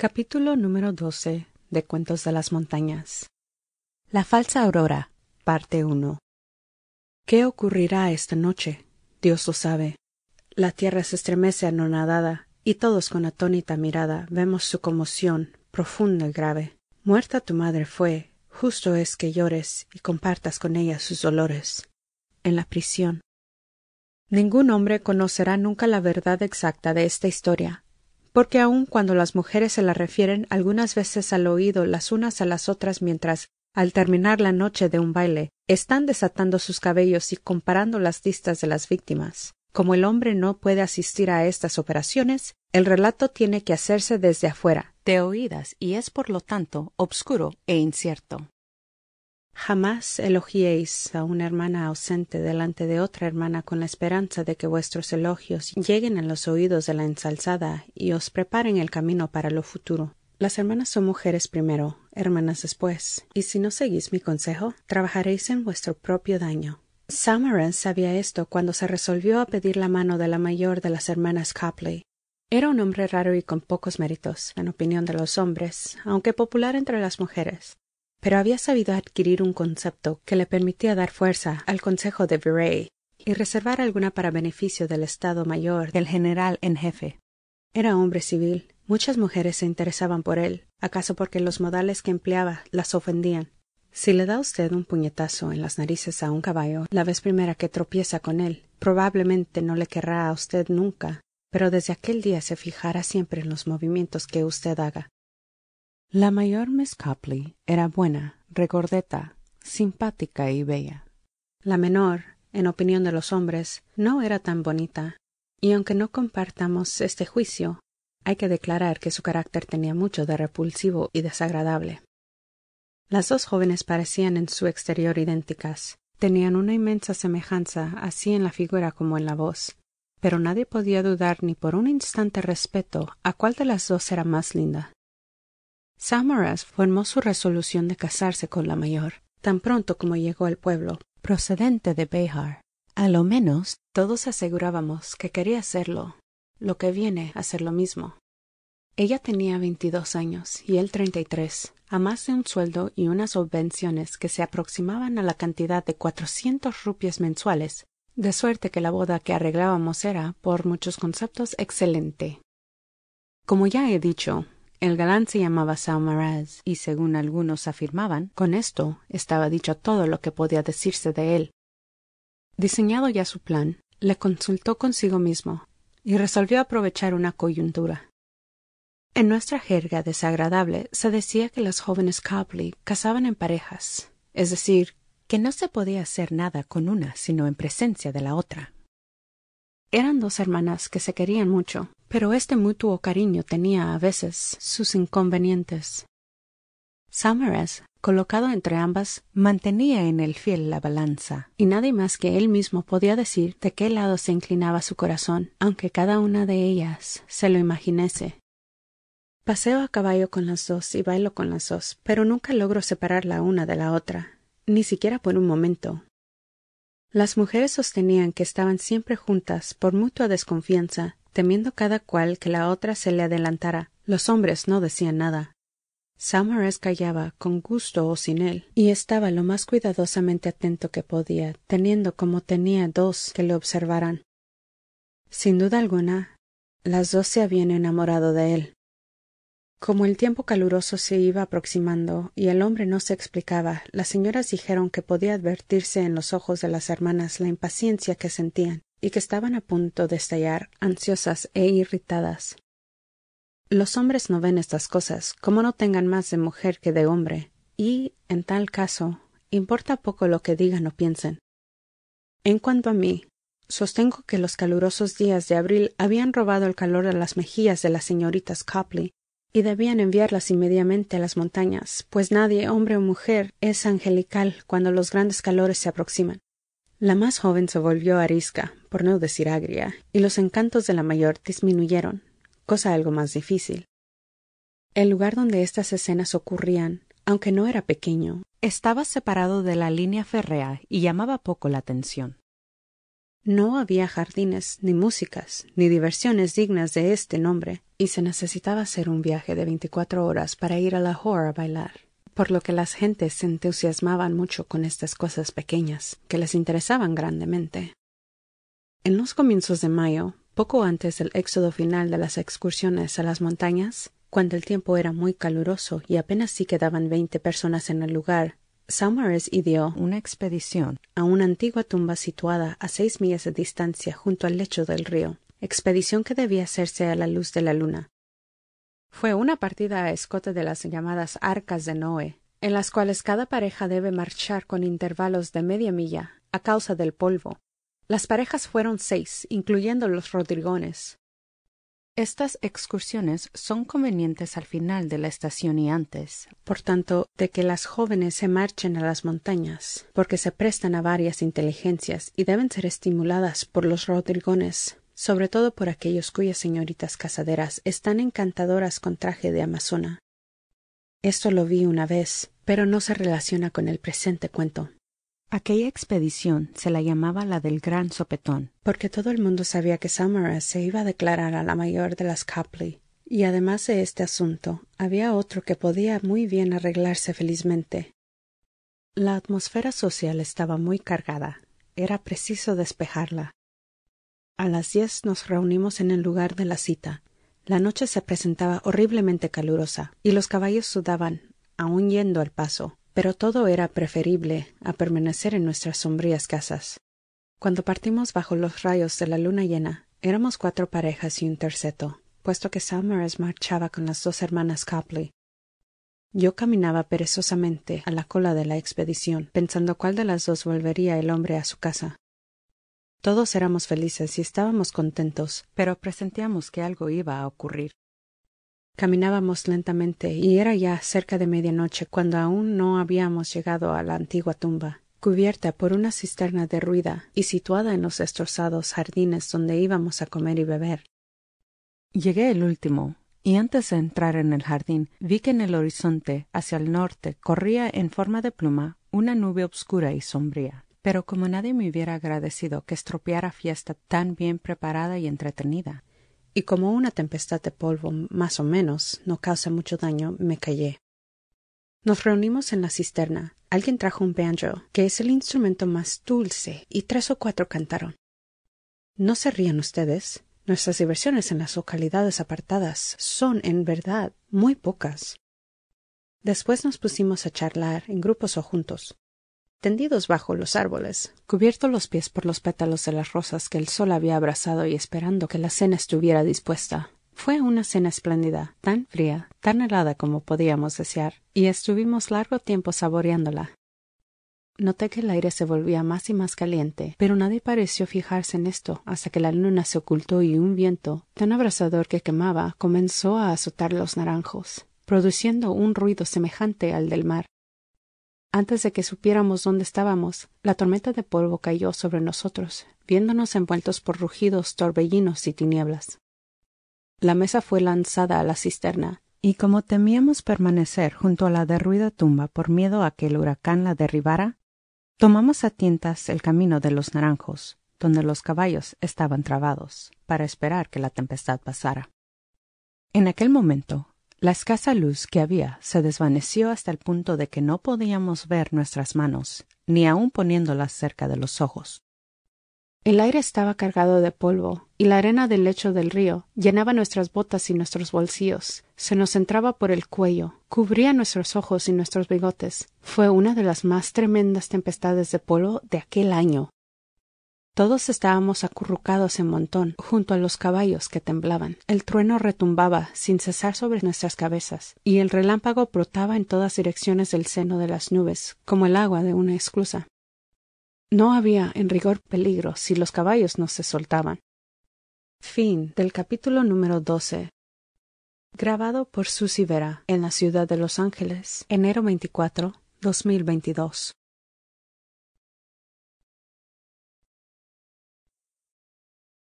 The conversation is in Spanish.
Capítulo número 12 de Cuentos de las Montañas. La falsa aurora, parte 1. ¿Qué ocurrirá esta noche? Dios lo sabe. La tierra se estremece anonadada y todos con atónita mirada vemos su conmoción profunda y grave. Muerta tu madre fue, justo es que llores y compartas con ella sus dolores. En la prisión. Ningún hombre conocerá nunca la verdad exacta de esta historia, porque aun cuando las mujeres se la refieren algunas veces al oído las unas a las otras mientras, al terminar la noche de un baile, están desatando sus cabellos y comparando las listas de las víctimas. Como el hombre no puede asistir a estas operaciones, el relato tiene que hacerse desde afuera, de oídas, y es por lo tanto obscuro e incierto. Jamás elogiéis a una hermana ausente delante de otra hermana con la esperanza de que vuestros elogios lleguen a los oídos de la ensalzada y os preparen el camino para lo futuro. Las hermanas son mujeres primero, hermanas después, y si no seguís mi consejo, trabajaréis en vuestro propio daño. Samaran sabía esto cuando se resolvió a pedir la mano de la mayor de las hermanas Copley. Era un hombre raro y con pocos méritos, en opinión de los hombres, aunque popular entre las mujeres pero había sabido adquirir un concepto que le permitía dar fuerza al consejo de Virrey y reservar alguna para beneficio del Estado Mayor del general en jefe. Era hombre civil. Muchas mujeres se interesaban por él, acaso porque los modales que empleaba las ofendían. Si le da usted un puñetazo en las narices a un caballo la vez primera que tropieza con él, probablemente no le querrá a usted nunca, pero desde aquel día se fijará siempre en los movimientos que usted haga, la mayor Miss Copley era buena, recordeta, simpática y bella. La menor, en opinión de los hombres, no era tan bonita, y aunque no compartamos este juicio, hay que declarar que su carácter tenía mucho de repulsivo y desagradable. Las dos jóvenes parecían en su exterior idénticas, tenían una inmensa semejanza así en la figura como en la voz, pero nadie podía dudar ni por un instante respeto a cuál de las dos era más linda. Samaras formó su resolución de casarse con la mayor, tan pronto como llegó al pueblo, procedente de Behar. A lo menos todos asegurábamos que quería hacerlo, lo que viene a ser lo mismo. Ella tenía veintidós años y él treinta y tres, a más de un sueldo y unas subvenciones que se aproximaban a la cantidad de cuatrocientos rupias mensuales, de suerte que la boda que arreglábamos era, por muchos conceptos, excelente. Como ya he dicho, el galán se llamaba Saumaraz y, según algunos afirmaban, con esto estaba dicho todo lo que podía decirse de él. Diseñado ya su plan, le consultó consigo mismo y resolvió aprovechar una coyuntura. En nuestra jerga desagradable se decía que las jóvenes Copley casaban en parejas, es decir, que no se podía hacer nada con una sino en presencia de la otra. Eran dos hermanas que se querían mucho, pero este mutuo cariño tenía a veces sus inconvenientes. Summers, colocado entre ambas, mantenía en el fiel la balanza, y nadie más que él mismo podía decir de qué lado se inclinaba su corazón, aunque cada una de ellas se lo imaginase. Paseo a caballo con las dos y bailo con las dos, pero nunca logro separar la una de la otra, ni siquiera por un momento, las mujeres sostenían que estaban siempre juntas por mutua desconfianza, temiendo cada cual que la otra se le adelantara. Los hombres no decían nada. Saumarez callaba, con gusto o sin él, y estaba lo más cuidadosamente atento que podía, teniendo como tenía dos que le observaran. Sin duda alguna, las dos se habían enamorado de él. Como el tiempo caluroso se iba aproximando y el hombre no se explicaba, las señoras dijeron que podía advertirse en los ojos de las hermanas la impaciencia que sentían y que estaban a punto de estallar ansiosas e irritadas. Los hombres no ven estas cosas, como no tengan más de mujer que de hombre, y, en tal caso, importa poco lo que digan o piensen. En cuanto a mí, sostengo que los calurosos días de abril habían robado el calor a las mejillas de las señoritas Copley y debían enviarlas inmediatamente a las montañas, pues nadie, hombre o mujer, es angelical cuando los grandes calores se aproximan. La más joven se volvió arisca, por no decir agria, y los encantos de la mayor disminuyeron, cosa algo más difícil. El lugar donde estas escenas ocurrían, aunque no era pequeño, estaba separado de la línea férrea y llamaba poco la atención. No había jardines, ni músicas, ni diversiones dignas de este nombre, y se necesitaba hacer un viaje de veinticuatro horas para ir a Lahore a bailar, por lo que las gentes se entusiasmaban mucho con estas cosas pequeñas, que les interesaban grandemente. En los comienzos de mayo, poco antes del éxodo final de las excursiones a las montañas, cuando el tiempo era muy caluroso y apenas si sí quedaban veinte personas en el lugar y ideó una expedición a una antigua tumba situada a seis millas de distancia junto al lecho del río, expedición que debía hacerse a la luz de la luna. Fue una partida a escote de las llamadas arcas de Noé, en las cuales cada pareja debe marchar con intervalos de media milla a causa del polvo. Las parejas fueron seis, incluyendo los Rodrigones, estas excursiones son convenientes al final de la estación y antes, por tanto, de que las jóvenes se marchen a las montañas, porque se prestan a varias inteligencias y deben ser estimuladas por los rodrigones, sobre todo por aquellos cuyas señoritas casaderas están encantadoras con traje de amazona. Esto lo vi una vez, pero no se relaciona con el presente cuento. Aquella expedición se la llamaba la del gran sopetón, porque todo el mundo sabía que Summer se iba a declarar a la mayor de las Copley, y además de este asunto, había otro que podía muy bien arreglarse felizmente. La atmósfera social estaba muy cargada. Era preciso despejarla. A las diez nos reunimos en el lugar de la cita. La noche se presentaba horriblemente calurosa, y los caballos sudaban, aun yendo al paso pero todo era preferible a permanecer en nuestras sombrías casas cuando partimos bajo los rayos de la luna llena éramos cuatro parejas y un terceto puesto que summers marchaba con las dos hermanas copley yo caminaba perezosamente a la cola de la expedición pensando cuál de las dos volvería el hombre a su casa todos éramos felices y estábamos contentos pero presentíamos que algo iba a ocurrir caminábamos lentamente y era ya cerca de medianoche cuando aún no habíamos llegado a la antigua tumba cubierta por una cisterna derruida y situada en los destrozados jardines donde íbamos a comer y beber. Llegué el último, y antes de entrar en el jardín vi que en el horizonte hacia el norte corría en forma de pluma una nube obscura y sombría. Pero como nadie me hubiera agradecido que estropeara fiesta tan bien preparada y entretenida, y como una tempestad de polvo más o menos no causa mucho daño, me callé. Nos reunimos en la cisterna. Alguien trajo un banjo, que es el instrumento más dulce, y tres o cuatro cantaron. No se rían ustedes. Nuestras diversiones en las localidades apartadas son, en verdad, muy pocas. Después nos pusimos a charlar en grupos o juntos tendidos bajo los árboles, cubierto los pies por los pétalos de las rosas que el sol había abrazado y esperando que la cena estuviera dispuesta. Fue una cena espléndida, tan fría, tan helada como podíamos desear, y estuvimos largo tiempo saboreándola. Noté que el aire se volvía más y más caliente, pero nadie pareció fijarse en esto hasta que la luna se ocultó y un viento, tan abrasador que quemaba, comenzó a azotar los naranjos, produciendo un ruido semejante al del mar antes de que supiéramos dónde estábamos, la tormenta de polvo cayó sobre nosotros, viéndonos envueltos por rugidos, torbellinos y tinieblas. La mesa fue lanzada a la cisterna, y como temíamos permanecer junto a la derruida tumba por miedo a que el huracán la derribara, tomamos a tientas el camino de los naranjos, donde los caballos estaban trabados, para esperar que la tempestad pasara. En aquel momento la escasa luz que había se desvaneció hasta el punto de que no podíamos ver nuestras manos, ni aun poniéndolas cerca de los ojos. El aire estaba cargado de polvo, y la arena del lecho del río llenaba nuestras botas y nuestros bolsillos, se nos entraba por el cuello, cubría nuestros ojos y nuestros bigotes. Fue una de las más tremendas tempestades de polvo de aquel año. Todos estábamos acurrucados en montón, junto a los caballos que temblaban. El trueno retumbaba sin cesar sobre nuestras cabezas, y el relámpago brotaba en todas direcciones del seno de las nubes, como el agua de una esclusa. No había, en rigor, peligro si los caballos no se soltaban. Fin del capítulo número Grabado por Vera en la ciudad de Los Ángeles, enero 24, 2022.